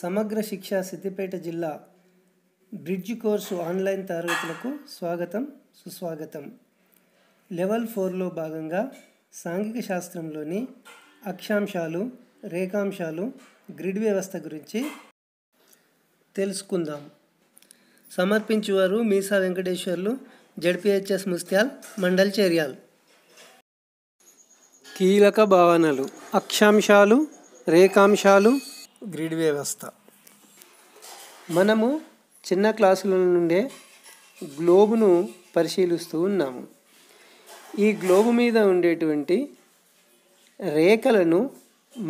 సమగ్ర శిక్ష సిద్దిపేట జిల్లా బ్రిడ్జ్ కోర్సు ఆన్లైన్ తరగతులకు స్వాగతం సుస్వాగతం లెవెల్ ఫోర్లో భాగంగా సాంఘిక శాస్త్రంలోని అక్షాంశాలు రేఖాంశాలు గ్రిడ్ వ్యవస్థ గురించి తెలుసుకుందాం సమర్పించేవారు మీసా వెంకటేశ్వర్లు జడ్పిహెచ్ఎస్ ముస్త్యాల్ మండల్ చేర్యాల్ కీలక భావనలు అక్షాంశాలు రేఖాంశాలు గ్రిడ్ వ్యవస్థ మనము చిన్న క్లాసుల నుండే గ్లోబును పరిశీలిస్తూ ఉన్నాము ఈ గ్లోబు మీద ఉండేటువంటి రేఖలను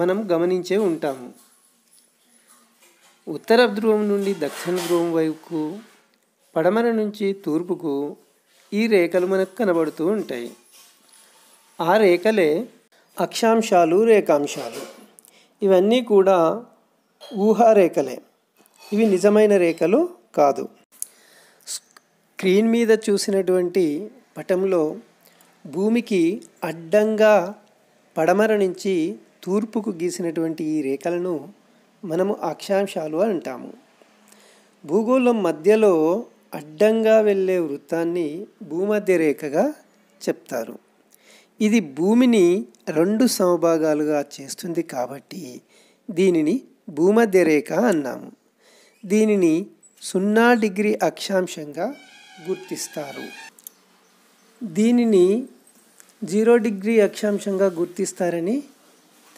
మనం గమనించే ఉంటాము ఉత్తర ధ్రువం నుండి దక్షిణ ధ్రువం వైపుకు పడమర నుంచి తూర్పుకు ఈ రేఖలు మనకు కనబడుతూ ఉంటాయి ఆ రేఖలే అక్షాంశాలు రేఖాంశాలు ఇవన్నీ కూడా ఊహారేఖలే ఇవి నిజమైన రేఖలు కాదు స్క్రీన్ మీద చూసినటువంటి పటంలో భూమికి అడ్డంగా పడమర నుంచి తూర్పుకు గీసినటువంటి ఈ రేఖలను మనము అక్షాంశాలు అని అంటాము భూగోళం మధ్యలో అడ్డంగా వెళ్ళే వృత్తాన్ని భూమధ్య రేఖగా చెప్తారు ఇది భూమిని రెండు సమభాగాలుగా చేస్తుంది కాబట్టి దీనిని భూమధ్య రేఖ అన్నాము దీనిని సున్నా డిగ్రీ అక్షాంశంగా గుర్తిస్తారు దీనిని జీరో డిగ్రీ అక్షాంశంగా గుర్తిస్తారని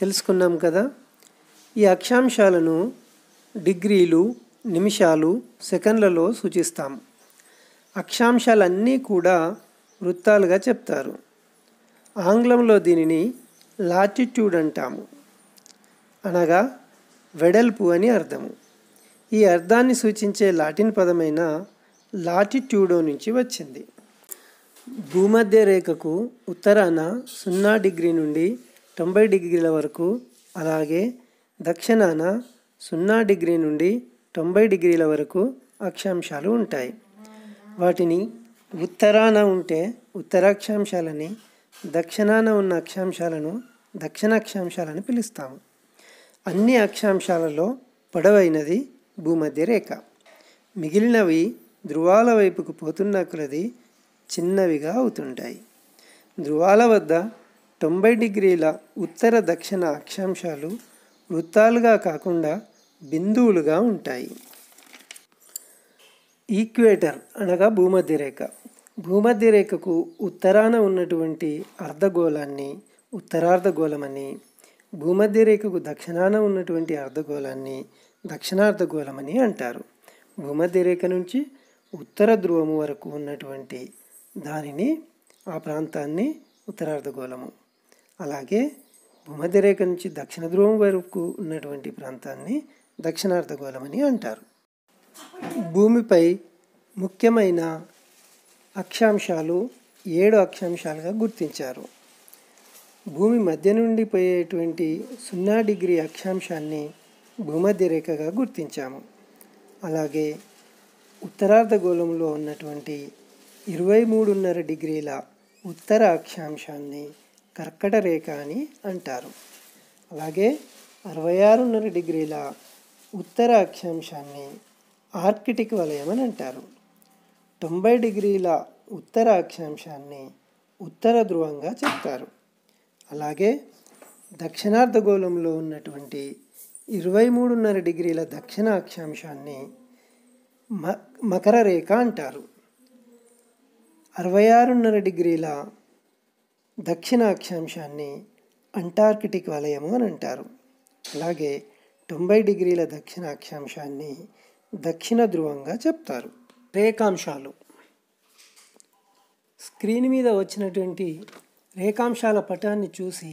తెలుసుకున్నాం కదా ఈ అక్షాంశాలను డిగ్రీలు నిమిషాలు సెకండ్లలో సూచిస్తాం అక్షాంశాలన్నీ కూడా వృత్తాలుగా చెప్తారు ఆంగ్లంలో దీనిని లాటిట్యూడ్ అంటాము అనగా వెడల్పు అని అర్థము ఈ అర్థాన్ని సూచించే లాటిన్ పదమైన లాటిట్యూడో నుంచి వచ్చింది భూమధ్య రేఖకు ఉత్తరాన సున్నా డిగ్రీ నుండి తొంభై డిగ్రీల వరకు అలాగే దక్షిణాన సున్నా డిగ్రీ నుండి తొంభై డిగ్రీల వరకు అక్షాంశాలు ఉంటాయి వాటిని ఉత్తరాన ఉంటే ఉత్తరాక్షాంశాలని దక్షిణాన ఉన్న అక్షాంశాలను దక్షిణాక్షాంశాలని పిలుస్తాము అన్ని అక్షాంశాలలో పొడవైనది భూమధ్య రేఖ మిగిలినవి ధ్రువాల వైపుకు పోతున్న కొలది చిన్నవిగా అవుతుంటాయి ధ్రువాల వద్ద తొంభై డిగ్రీల ఉత్తర దక్షిణ అక్షాంశాలు వృత్తాలుగా కాకుండా బిందువులుగా ఉంటాయి ఈక్వేటర్ అనగా భూమధ్య రేఖ భూమధ్య రేఖకు ఉత్తరాన ఉన్నటువంటి అర్ధగోళాన్ని ఉత్తరార్ధగోళమని భూమధ్య రేఖకు దక్షిణాన ఉన్నటువంటి అర్ధగోళాన్ని దక్షిణార్ధగోళమని అంటారు భూమధ్య రేఖ నుంచి ఉత్తర ధ్రువము వరకు ఉన్నటువంటి దానిని ఆ ప్రాంతాన్ని ఉత్తరార్ధగోళము అలాగే భూమధ్య రేఖ నుంచి దక్షిణ ధ్రువం వరకు ఉన్నటువంటి ప్రాంతాన్ని దక్షిణార్ధగోళమని అంటారు భూమిపై ముఖ్యమైన అక్షాంశాలు ఏడు అక్షాంశాలుగా గుర్తించారు భూమి మధ్య నుండి పోయేటువంటి సున్నా డిగ్రీ అక్షాంశాన్ని భూమధ్య రేఖగా గుర్తించాము అలాగే ఉత్తరార్ధగోళంలో ఉన్నటువంటి ఇరవై మూడున్నర డిగ్రీల ఉత్తర అక్షాంశాన్ని కర్కట రేఖ అని అంటారు అలాగే అరవై ఆరున్నర డిగ్రీల ఉత్తర అక్షాంశాన్ని ఆర్కిటిక్ వలయం అని అంటారు తొంభై డిగ్రీల ఉత్తర అక్షాంశాన్ని ఉత్తర ధ్రువంగా చెప్తారు అలాగే దక్షిణార్ధగోళంలో ఉన్నటువంటి ఇరవై మూడున్నర డిగ్రీల దక్షిణ అక్షాంశాన్ని మ మకర రేఖ అంటారు అరవై ఆరున్నర డిగ్రీల దక్షిణ అక్షాంశాన్ని అంటార్కిటిక్ వలయము అని అంటారు అలాగే తొంభై డిగ్రీల దక్షిణ అక్షాంశాన్ని దక్షిణ ధ్రువంగా చెప్తారు రేఖాంశాలు స్క్రీన్ మీద వచ్చినటువంటి రేఖాంశాల పటాన్ని చూసి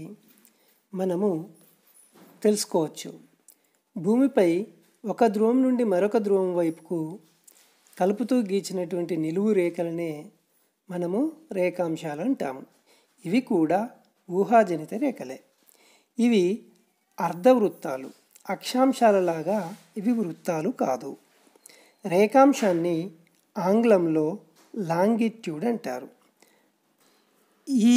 మనము తెలుసుకోవచ్చు భూమిపై ఒక ధ్రువం నుండి మరొక ధ్రువం వైపుకు కలుపుతూ గీచినటువంటి నిలువు రేఖలనే మనము రేఖాంశాలు అంటాము ఇవి కూడా ఊహాజనిత రేఖలే ఇవి అర్ధవృత్తాలు అక్షాంశాలలాగా ఇవి వృత్తాలు కాదు రేఖాంశాన్ని ఆంగ్లంలో లాంగిట్యూడ్ అంటారు ఈ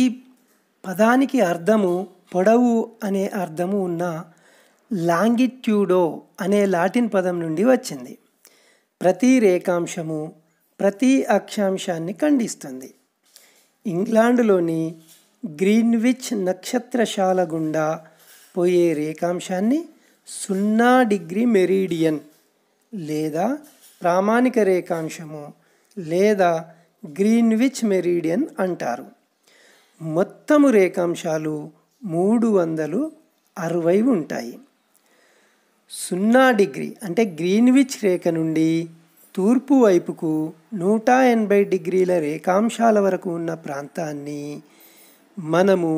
పదానికి అర్థము పొడవు అనే అర్థము ఉన్న లాంగిట్యూడో అనే లాటిన్ పదం నుండి వచ్చింది ప్రతి రేఖాంశము ప్రతి అక్షాంశాన్ని ఖండిస్తుంది ఇంగ్లాండ్లోని గ్రీన్విచ్ నక్షత్రశాల గుండా పోయే రేఖాంశాన్ని సున్నా డిగ్రీ మెరీడియన్ లేదా ప్రామాణిక రేఖాంశము లేదా గ్రీన్విచ్ మెరీడియన్ అంటారు మొత్తము రేఖాంశాలు మూడు వందలు అరవై ఉంటాయి సున్నా డిగ్రీ అంటే గ్రీన్విచ్ రేఖ నుండి తూర్పు వైపుకు నూట ఎనభై డిగ్రీల రేఖాంశాల వరకు ఉన్న ప్రాంతాన్ని మనము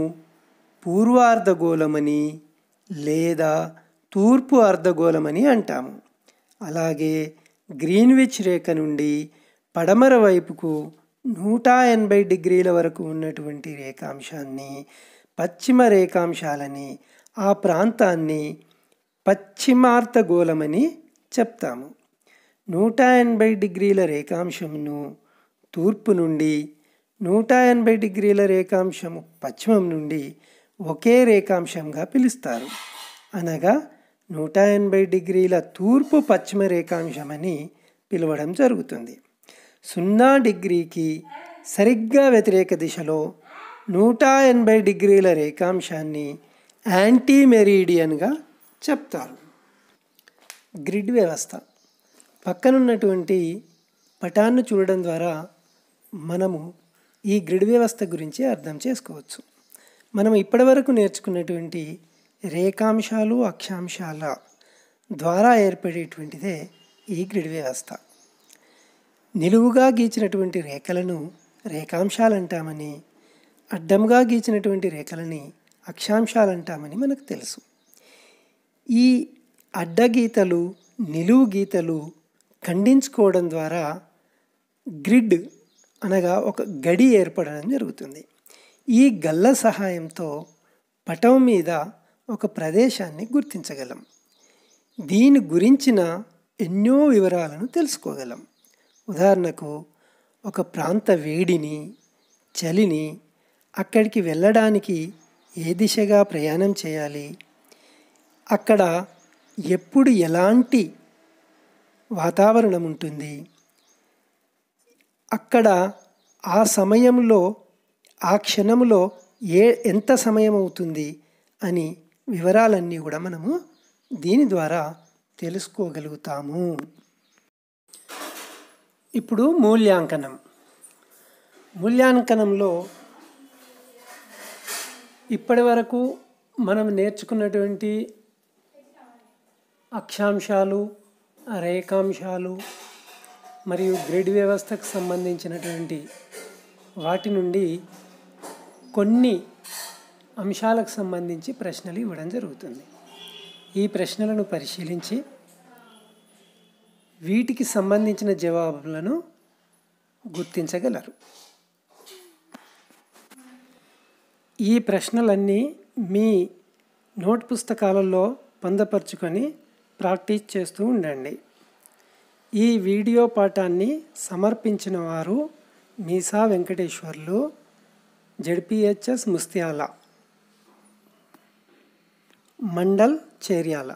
పూర్వార్ధగోళమని లేదా తూర్పు అర్ధగోళమని అంటాము అలాగే గ్రీన్విచ్ రేఖ నుండి పడమర వైపుకు నూట ఎనభై డిగ్రీల వరకు ఉన్నటువంటి రేఖాంశాన్ని పశ్చిమ రేఖాంశాలని ఆ ప్రాంతాన్ని పశ్చిమార్థగోళమని చెప్తాము నూట ఎనభై డిగ్రీల రేఖాంశమును తూర్పు నుండి నూట ఎనభై డిగ్రీల రేఖాంశము పశ్చిమం నుండి ఒకే రేఖాంశంగా పిలుస్తారు అనగా నూట ఎనభై డిగ్రీల తూర్పు పశ్చిమ రేఖాంశమని పిలవడం జరుగుతుంది సున్నా డిగ్రీకి సరిగ్గా వ్యతిరేక దిశలో నూట ఎనభై డిగ్రీల రేఖాంశాన్ని యాంటీ మెరీడియన్గా చెప్తారు గ్రిడ్ వ్యవస్థ పక్కనున్నటువంటి పటాన్ని చూడడం ద్వారా మనము ఈ గ్రిడ్ వ్యవస్థ గురించి అర్థం చేసుకోవచ్చు మనం ఇప్పటివరకు నేర్చుకున్నటువంటి రేఖాంశాలు అక్షాంశాల ద్వారా ఏర్పడేటువంటిదే ఈ గ్రిడ్ వ్యవస్థ నిలువుగా గీచినటువంటి రేఖలను రేఖాంశాలంటామని అడ్డంగా గీచినటువంటి రేఖలని అక్షాంశాలంటామని మనకు తెలుసు ఈ అడ్డగీతలు నిలువు గీతలు ఖండించుకోవడం ద్వారా గ్రిడ్ అనగా ఒక గడి ఏర్పడడం జరుగుతుంది ఈ గల్ల సహాయంతో పటం మీద ఒక ప్రదేశాన్ని గుర్తించగలం దీని గురించిన ఎన్నో వివరాలను తెలుసుకోగలం ఉదాహరణకు ఒక ప్రాంత వేడిని చలిని అక్కడికి వెళ్ళడానికి ఏ దిశగా ప్రయాణం చేయాలి అక్కడ ఎప్పుడు ఎలాంటి వాతావరణం ఉంటుంది అక్కడ ఆ సమయంలో ఆ క్షణంలో ఏ ఎంత సమయం అవుతుంది అని వివరాలన్నీ కూడా మనము దీని ద్వారా తెలుసుకోగలుగుతాము ఇప్పుడు మూల్యాంకనం మూల్యాంకనంలో ఇప్పటి వరకు మనం నేర్చుకున్నటువంటి అక్షాంశాలు రేఖాంశాలు మరియు గ్రిడ్ వ్యవస్థకు సంబంధించినటువంటి వాటి నుండి కొన్ని అంశాలకు సంబంధించి ప్రశ్నలు ఇవ్వడం జరుగుతుంది ఈ ప్రశ్నలను పరిశీలించి వీటికి సంబంధించిన జవాబులను గుర్తించగలరు ఈ ప్రశ్నలన్నీ మీ నోట్ పుస్తకాలలో పొందపరుచుకొని ప్రాక్టీస్ చేస్తూ ఉండండి ఈ వీడియో పాఠాన్ని సమర్పించిన వారు మీసా వెంకటేశ్వర్లు జడ్పిహెచ్ఎస్ ముస్త్యాల మండల్ చేర్యాల